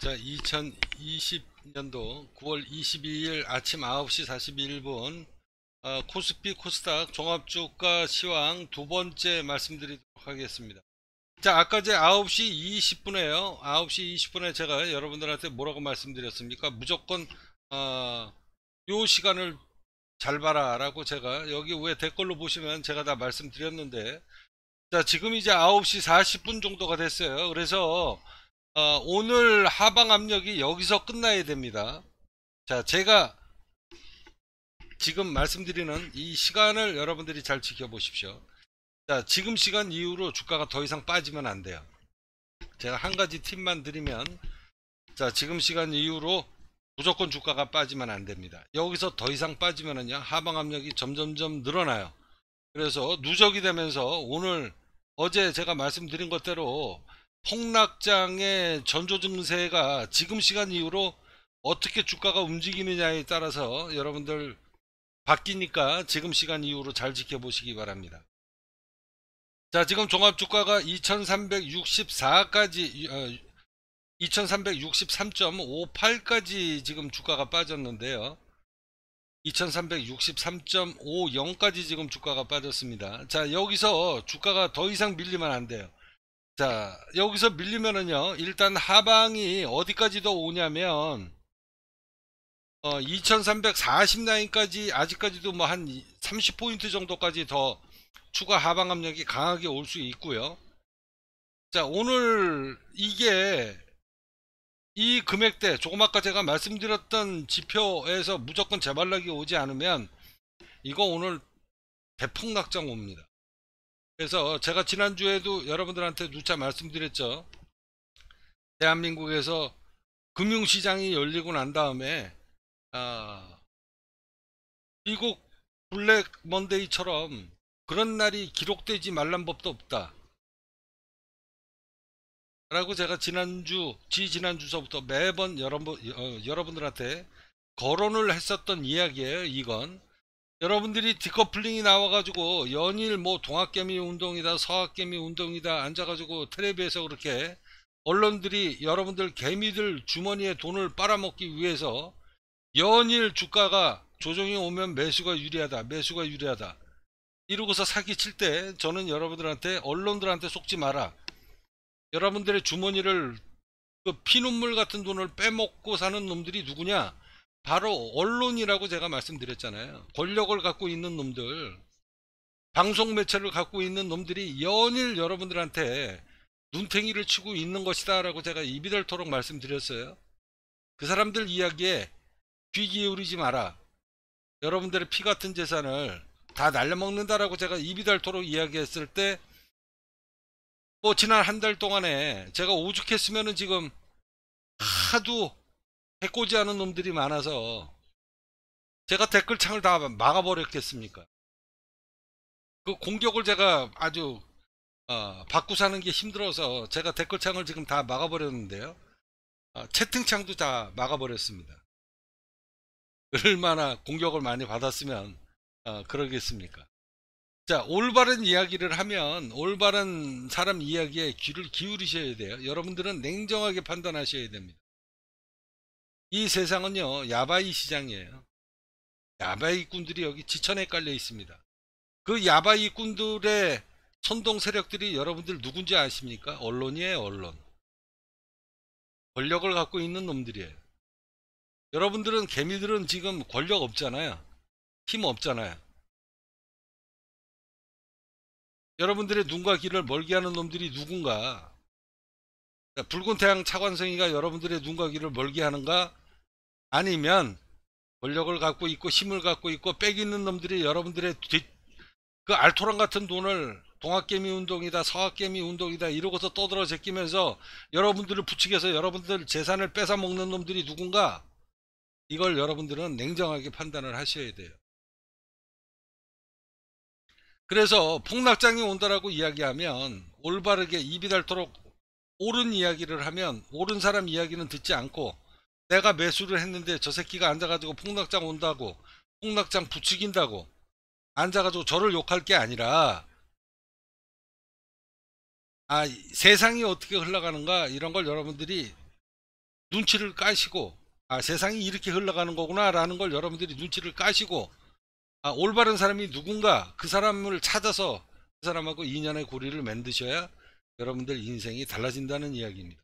자 2020년도 9월 22일 아침 9시 41분 어, 코스피 코스닥 종합주가 시황 두 번째 말씀드리도록 하겠습니다 자 아까 제 9시 20분에요 9시 20분에 제가 여러분들한테 뭐라고 말씀드렸습니까 무조건 어, 시간을 잘 봐라 라고 제가 여기 위에 댓글로 보시면 제가 다 말씀드렸는데 자 지금 이제 9시 40분 정도가 됐어요 그래서 어, 오늘 하방 압력이 여기서 끝나야 됩니다. 자, 제가 지금 말씀드리는 이 시간을 여러분들이 잘 지켜보십시오. 자, 지금 시간 이후로 주가가 더 이상 빠지면 안 돼요. 제가 한 가지 팁만 드리면 자, 지금 시간 이후로 무조건 주가가 빠지면 안 됩니다. 여기서 더 이상 빠지면은요. 하방 압력이 점점점 늘어나요. 그래서 누적이 되면서 오늘 어제 제가 말씀드린 것대로 폭락장의 전조 증세가 지금 시간 이후로 어떻게 주가가 움직이느냐에 따라서 여러분들 바뀌니까 지금 시간 이후로 잘 지켜보시기 바랍니다. 자 지금 종합주가가 2364까지 2363.58까지 어, 지금 주가가 빠졌는데요. 2363.50까지 지금 주가가 빠졌습니다. 자 여기서 주가가 더 이상 밀리면 안 돼요. 자 여기서 밀리면은요 일단 하방이 어디까지도 오냐면 어, 2340 라인까지 아직까지도 뭐 한 30포인트 정도까지 더 추가 하방 압력이 강하게 올 수 있고요 자 오늘 이게 이 금액대 조금 아까 제가 말씀드렸던 지표에서 무조건 재발락이 오지 않으면 이거 오늘 대폭 낙장 옵니다 그래서 제가 지난주에도 여러분들한테 누차 말씀드렸죠. 대한민국에서 금융시장이 열리고 난 다음에 아, 미국 블랙 먼데이처럼 그런 날이 기록되지 말란 법도 없다. 라고 제가 지난주, 지지난주서부터 매번 여러분, 어, 여러분들한테 거론을 했었던 이야기예요. 이건 여러분들이 디커플링이 나와가지고 연일 뭐 동학개미 운동이다 서학개미 운동이다 앉아가지고 텔레비에서 그렇게 언론들이 여러분들 개미들 주머니에 돈을 빨아먹기 위해서 연일 주가가 조정이 오면 매수가 유리하다 매수가 유리하다 이러고서 사기칠 때 저는 여러분들한테 언론들한테 속지 마라 여러분들의 주머니를 그 피눈물 같은 돈을 빼먹고 사는 놈들이 누구냐 바로 언론이라고 제가 말씀드렸잖아요. 권력을 갖고 있는 놈들, 방송 매체를 갖고 있는 놈들이 연일 여러분들한테 눈탱이를 치고 있는 것이다라고 제가 입이 닳도록 말씀드렸어요. 그 사람들 이야기에 귀 기울이지 마라. 여러분들의 피 같은 재산을 다 날려먹는다라고 제가 입이 닳도록 이야기했을 때, 뭐 지난 한 달 동안에 제가 오죽했으면 지금 하도 해코지하는 놈들이 많아서 제가 댓글창을 다 막아버렸겠습니까? 그 공격을 제가 아주 어, 받고 사는 게 힘들어서 제가 댓글창을 지금 다 막아버렸는데요. 어, 채팅창도 다 막아버렸습니다. 얼마나 공격을 많이 받았으면 어, 그러겠습니까? 자, 올바른 이야기를 하면 올바른 사람 이야기에 귀를 기울이셔야 돼요. 여러분들은 냉정하게 판단하셔야 됩니다. 이 세상은요 야바이 시장이에요. 야바이꾼들이 여기 지천에 깔려 있습니다. 그 야바이꾼들의 선동 세력들이 여러분들 누군지 아십니까? 언론이에요 언론. 권력을 갖고 있는 놈들이에요. 여러분들은 개미들은 지금 권력 없잖아요. 힘 없잖아요. 여러분들의 눈과 귀를 멀게 하는 놈들이 누군가 붉은 태양 차관성이가 여러분들의 눈과 귀를 멀게 하는가 아니면 권력을 갖고 있고 힘을 갖고 있고 빽 있는 놈들이 여러분들의 뒤, 그 알토란 같은 돈을 동학개미 운동이다 서학개미 운동이다 이러고서 떠들어 제끼면서 여러분들을 부추겨서 여러분들 재산을 뺏어 먹는 놈들이 누군가 이걸 여러분들은 냉정하게 판단을 하셔야 돼요 그래서 폭락장이 온다라고 이야기하면 올바르게 입이 닳도록 옳은 이야기를 하면 옳은 사람 이야기는 듣지 않고 내가 매수를 했는데 저 새끼가 앉아가지고 폭락장 온다고 폭락장 부추긴다고 앉아가지고 저를 욕할 게 아니라 아 세상이 어떻게 흘러가는가 이런 걸 여러분들이 눈치를 까시고 아 세상이 이렇게 흘러가는 거구나 라는 걸 여러분들이 눈치를 까시고 아 올바른 사람이 누군가 그 사람을 찾아서 그 사람하고 인연의 고리를 만드셔야 여러분들 인생이 달라진다는 이야기입니다.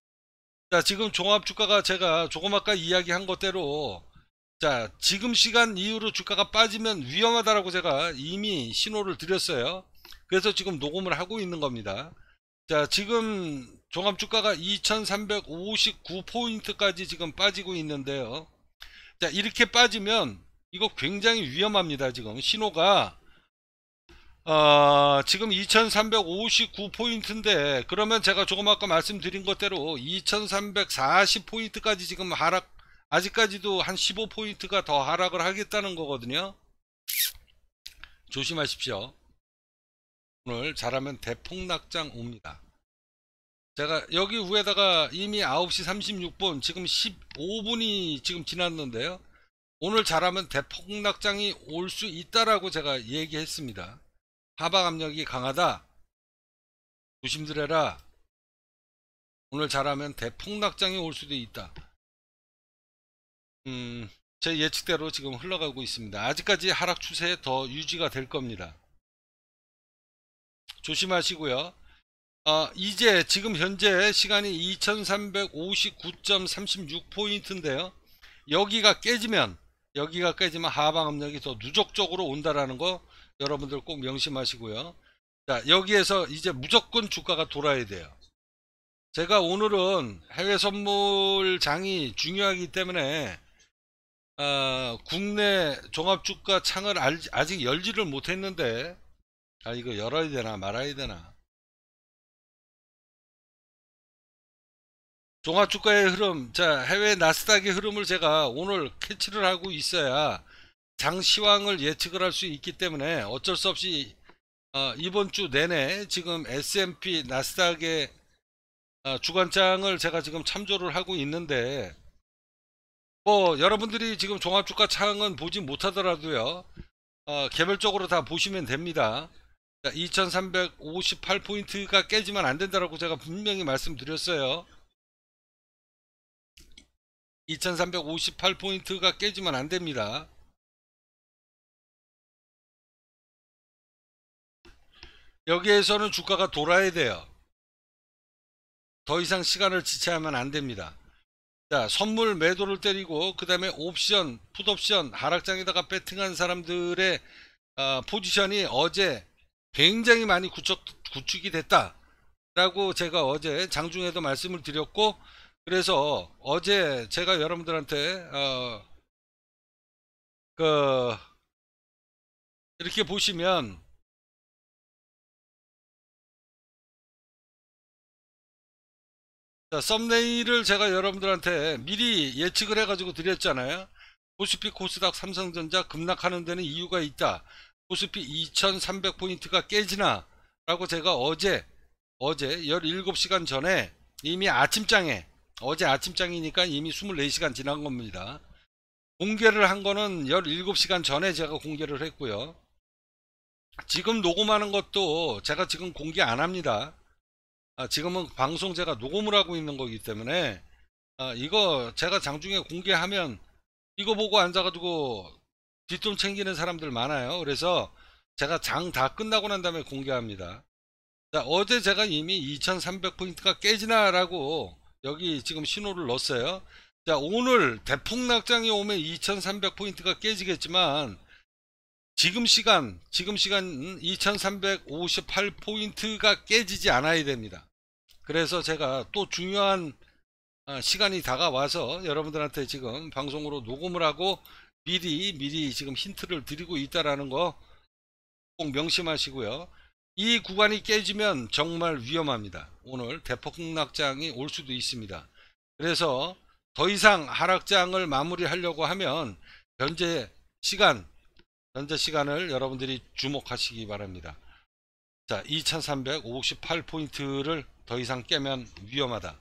자, 그러니까 지금 종합 주가가 제가 조금 아까 이야기한 것대로 자, 지금 시간 이후로 주가가 빠지면 위험하다라고 제가 이미 신호를 드렸어요. 그래서 지금 녹음을 하고 있는 겁니다. 자, 지금 종합 주가가 2359포인트까지 지금 빠지고 있는데요. 자, 이렇게 빠지면 이거 굉장히 위험합니다. 지금 신호가 어, 지금 2359포인트인데 그러면 제가 조금 아까 말씀드린 것대로 2340포인트까지 지금 하락 아직까지도 한 15포인트가 더 하락을 하겠다는 거거든요 조심하십시오 오늘 잘하면 대폭락장 옵니다 제가 여기 위에다가 이미 9시 36분 지금 15분이 지금 지났는데요 오늘 잘하면 대폭락장이 올 수 있다라고 제가 얘기했습니다 하방 압력이 강하다. 조심들해라. 오늘 잘하면 대폭락장이 올 수도 있다. 음, 제 예측대로 지금 흘러가고 있습니다. 아직까지 하락 추세 더 유지가 될 겁니다. 조심하시고요. 어, 이제 지금 현재 시간이 2359.36포인트인데요. 여기가 깨지면 여기가 깨지면 하방 압력이 더 누적적으로 온다라는 거 여러분들 꼭 명심하시고요. 자, 여기에서 이제 무조건 주가가 돌아야 돼요. 제가 오늘은 해외 선물장이 중요하기 때문에 어, 국내 종합주가 창을 알, 아직 열지를 못했는데 아 이거 열어야 되나 말아야 되나 종합주가의 흐름 자 해외 나스닥의 흐름을 제가 오늘 캐치를 하고 있어야 장시황을 예측을 할 수 있기 때문에 어쩔 수 없이 어, 이번 주 내내 지금 S&P 나스닥의 어, 주간장을 제가 지금 참조를 하고 있는데 뭐 여러분들이 지금 종합주가 창은 보지 못하더라도요 어, 개별적으로 다 보시면 됩니다 2358포인트가 그러니까 깨지면 안된다고 제가 분명히 말씀드렸어요 2358포인트가 깨지면 안 됩니다 여기에서는 주가가 돌아야 돼요. 더 이상 시간을 지체하면 안 됩니다. 자, 선물 매도를 때리고 그 다음에 옵션, 풋옵션 하락장에다가 배팅한 사람들의 어, 포지션이 어제 굉장히 많이 구축, 구축이 됐다. 라고 제가 어제 장중에도 말씀을 드렸고 그래서 어제 제가 여러분들한테 어, 그 이렇게 보시면 자, 썸네일을 제가 여러분들한테 미리 예측을 해가지고 드렸잖아요. 코스피 코스닥 삼성전자 급락하는 데는 이유가 있다. 코스피 2300포인트가 깨지나 라고 제가 어제 어제 17시간 전에 이미 아침장에 어제 아침장이니까 이미 24시간 지난 겁니다. 공개를 한 거는 17시간 전에 제가 공개를 했고요. 지금 녹음하는 것도 제가 지금 공개 안 합니다. 아, 지금은 방송 제가 녹음을 하고 있는 거기 때문에 아, 이거 제가 장중에 공개하면 이거 보고 앉아가지고 뒷돈 챙기는 사람들 많아요. 그래서 제가 장 다 끝나고 난 다음에 공개합니다. 자, 어제 제가 이미 2300포인트가 깨지나라고 여기 지금 신호를 넣었어요. 자, 오늘 대폭 낙장이 오면 2300포인트가 깨지겠지만 지금 시간 지금 시간 2358포인트가 깨지지 않아야 됩니다 그래서 제가 또 중요한 어, 시간이 다가와서 여러분들한테 지금 방송으로 녹음을 하고 미리 미리 지금 힌트를 드리고 있다라는 거 꼭 명심하시고요 이 구간이 깨지면 정말 위험합니다 오늘 대폭 폭락장이 올 수도 있습니다 그래서 더 이상 하락장을 마무리하려고 하면 현재 시간 현재 시간을 여러분들이 주목하시기 바랍니다. 자, 2358포인트를 더 이상 깨면 위험하다.